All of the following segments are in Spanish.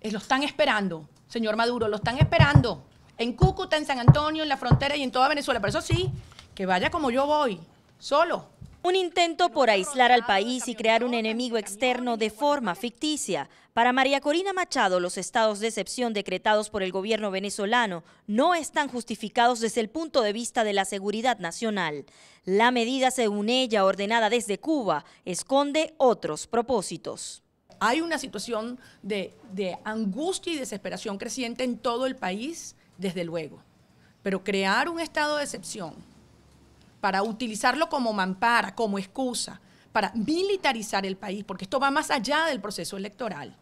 Eh, lo están esperando, señor Maduro, lo están esperando. En Cúcuta, en San Antonio, en la frontera y en toda Venezuela. Por eso sí, que vaya como yo voy, solo. Un intento por aislar al país y crear un enemigo externo de forma ficticia. Para María Corina Machado, los estados de excepción decretados por el gobierno venezolano no están justificados desde el punto de vista de la seguridad nacional. La medida, según ella, ordenada desde Cuba, esconde otros propósitos. Hay una situación de, angustia y desesperación creciente en todo el país, desde luego. Pero crear un estado de excepción para utilizarlo como mampara, como excusa, para militarizar el país, porque esto va más allá del proceso electoral.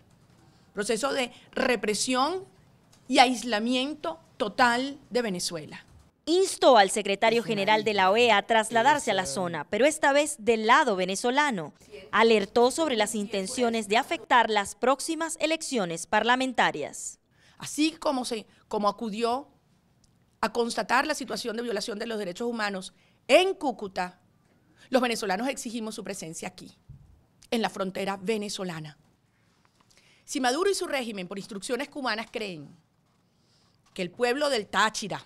Proceso de represión y aislamiento total de Venezuela instó al secretario general de la OEA a trasladarse a la zona, pero esta vez del lado venezolano. Alertó sobre las intenciones de afectar las próximas elecciones parlamentarias. Así como, se, como acudió a constatar la situación de violación de los derechos humanos en Cúcuta, los venezolanos exigimos su presencia aquí, en la frontera venezolana. Si Maduro y su régimen, por instrucciones cubanas, creen que el pueblo del Táchira,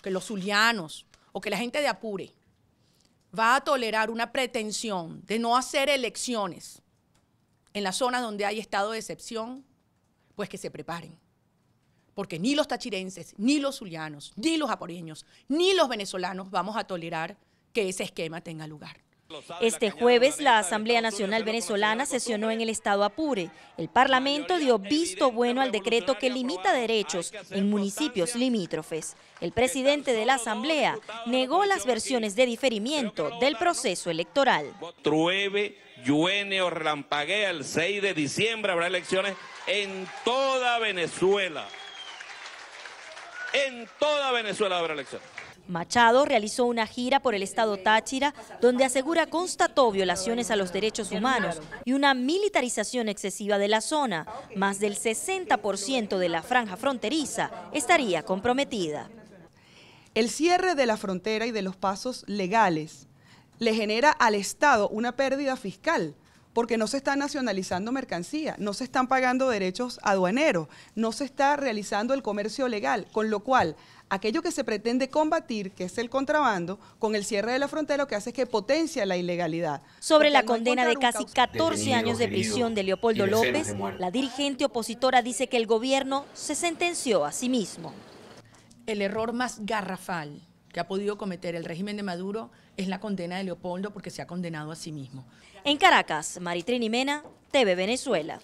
que los zulianos o que la gente de Apure va a tolerar una pretensión de no hacer elecciones en la zona donde hay estado de excepción, pues que se preparen. Porque ni los tachirenses, ni los zulianos, ni los apureños, ni los venezolanos vamos a tolerar que ese esquema tenga lugar. Este jueves, la Asamblea Nacional Venezolana sesionó en el estado Apure. El Parlamento dio visto bueno al decreto que limita derechos en municipios limítrofes. El presidente de la Asamblea negó las versiones de diferimiento del proceso electoral. Truebe, llueve o relampaguea el 6 de diciembre habrá elecciones en toda Venezuela. En toda Venezuela habrá elecciones. Machado realizó una gira por el estado Táchira, donde asegura constató violaciones a los derechos humanos y una militarización excesiva de la zona. Más del 60% de la franja fronteriza estaría comprometida. El cierre de la frontera y de los pasos legales le genera al Estado una pérdida fiscal porque no se está nacionalizando mercancía, no se están pagando derechos aduaneros, no se está realizando el comercio legal, con lo cual aquello que se pretende combatir, que es el contrabando, con el cierre de la frontera lo que hace es que potencia la ilegalidad. Sobre la condena de casi 14 años de prisión de Leopoldo López, la dirigente opositora dice que el gobierno se sentenció a sí mismo. El error más garrafal que ha podido cometer el régimen de Maduro es la condena de Leopoldo porque se ha condenado a sí mismo. En Caracas, Maritrini Mena, TV Venezuela.